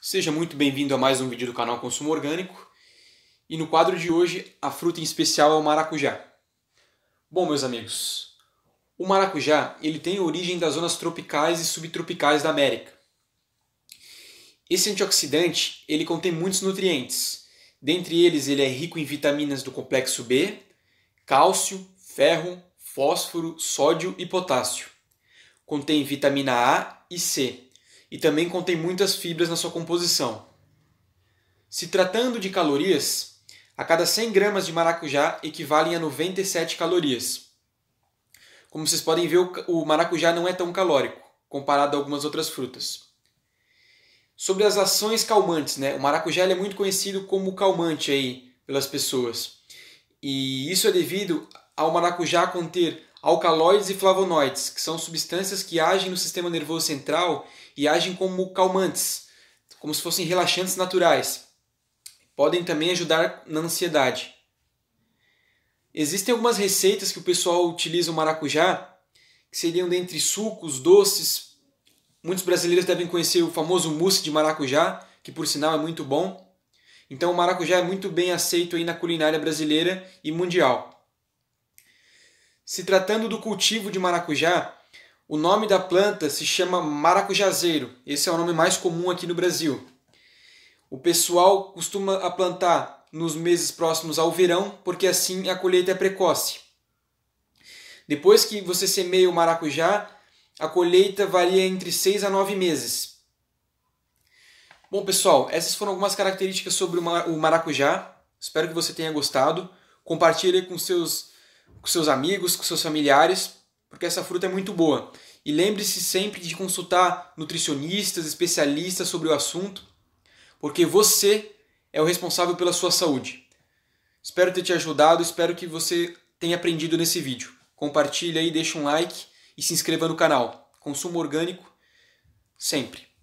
Seja muito bem-vindo a mais um vídeo do canal Consumo Orgânico. E no quadro de hoje, a fruta em especial é o maracujá. Bom, meus amigos, o maracujá ele tem origem das zonas tropicais e subtropicais da América. Esse antioxidante ele contém muitos nutrientes. Dentre eles, ele é rico em vitaminas do complexo B, cálcio, ferro, fósforo, sódio e potássio. Contém vitamina A e C e também contém muitas fibras na sua composição. Se tratando de calorias, a cada 100 gramas de maracujá equivalem a 97 calorias. Como vocês podem ver, o maracujá não é tão calórico, comparado a algumas outras frutas. Sobre as ações calmantes, né? O maracujá é muito conhecido como calmante aí pelas pessoas. E isso é devido ao maracujá conter alcaloides e flavonoides, que são substâncias que agem no sistema nervoso central e agem como calmantes, como se fossem relaxantes naturais. Podem também ajudar na ansiedade. Existem algumas receitas que o pessoal utiliza o maracujá, que seriam dentre sucos, doces. Muitos brasileiros devem conhecer o famoso mousse de maracujá, que por sinal é muito bom. Então o maracujá é muito bem aceito aí na culinária brasileira e mundial. Se tratando do cultivo de maracujá, o nome da planta se chama maracujazeiro. Esse é o nome mais comum aqui no Brasil. O pessoal costuma plantar nos meses próximos ao verão, porque assim a colheita é precoce. Depois que você semeia o maracujá, a colheita varia entre 6 a 9 meses. Bom, pessoal, essas foram algumas características sobre o maracujá. Espero que você tenha gostado. Compartilhe com seus com seus amigos, com seus familiares, porque essa fruta é muito boa. E lembre-se sempre de consultar nutricionistas, especialistas sobre o assunto, porque você é o responsável pela sua saúde. Espero ter te ajudado, espero que você tenha aprendido nesse vídeo. Compartilha aí, deixa um like e se inscreva no canal. Consumo orgânico sempre.